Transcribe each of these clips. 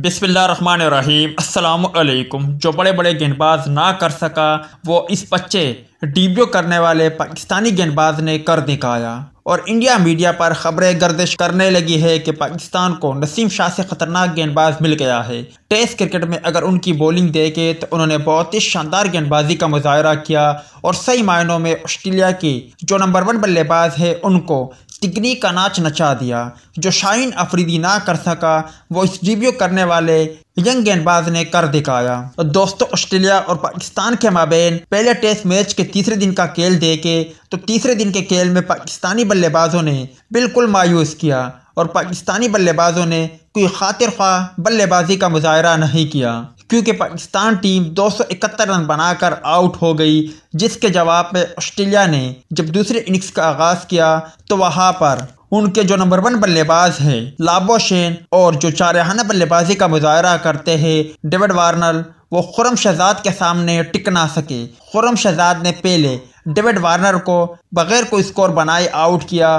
बिसमीम असलकुम जो बड़े बड़े गेंदबाज ना कर सका वो इस बच्चे डिब्यू करने वाले पाकिस्तानी गेंदबाज ने कर दिखाया और इंडिया मीडिया पर खबरें गर्दिश करने लगी है कि पाकिस्तान को नसीम शाह से ख़तरनाक गेंदबाज मिल गया है टेस्ट क्रिकेट में अगर उनकी बॉलिंग देखे तो उन्होंने बहुत ही शानदार गेंदबाजी का मुजाहरा किया और सही मायनों में ऑस्ट्रेलिया की जो नंबर वन बल्लेबाज है उनको टिकनी का नाच नचा दिया जो शाइन अफरीदी ना कर सका वो इस रिव्यू करने वाले यंग गेंदबाज ने कर दिखाया और दोस्तों ऑस्ट्रेलिया और पाकिस्तान के माबेन पहले टेस्ट मैच के तीसरे दिन का खेल देके तो तीसरे दिन के खेल में पाकिस्तानी बल्लेबाजों ने बिल्कुल मायूस किया और पाकिस्तानी बल्लेबाजों ने कोई खातिर खा बल्लेबाजी का मुजाहरा नहीं किया क्योंकि पाकिस्तान टीम 271 रन बनाकर आउट हो गई जिसके जवाब में ऑस्ट्रेलिया ने जब दूसरे इनिंग्स का आगाज किया तो वहां पर उनके जो नंबर वन बल्लेबाज हैं लाबो शेन और जो चारहाना बल्लेबाजी का मुजाहरा करते हैं डेविड वार्नर वो खुरम शहजाद के सामने टिक ना सके खुरम शहजाद ने पहले डेविड वार्नर को बगैर कोई स्कोर बनाए आउट किया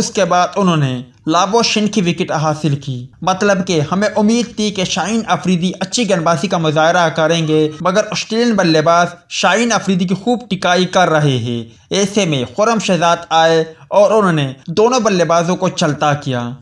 उसके बाद उन्होंने लाबोशिन की विकेट हासिल की मतलब कि हमें उम्मीद थी कि शाहीन अफरीदी अच्छी गेंदबाजी का मुजाहरा करेंगे मगर ऑस्ट्रेलियन बल्लेबाज शाहीन अफरीदी की खूब टिकाई कर रहे हैं ऐसे में खुरम शहजाद आए और उन्होंने दोनों बल्लेबाजों को चलता किया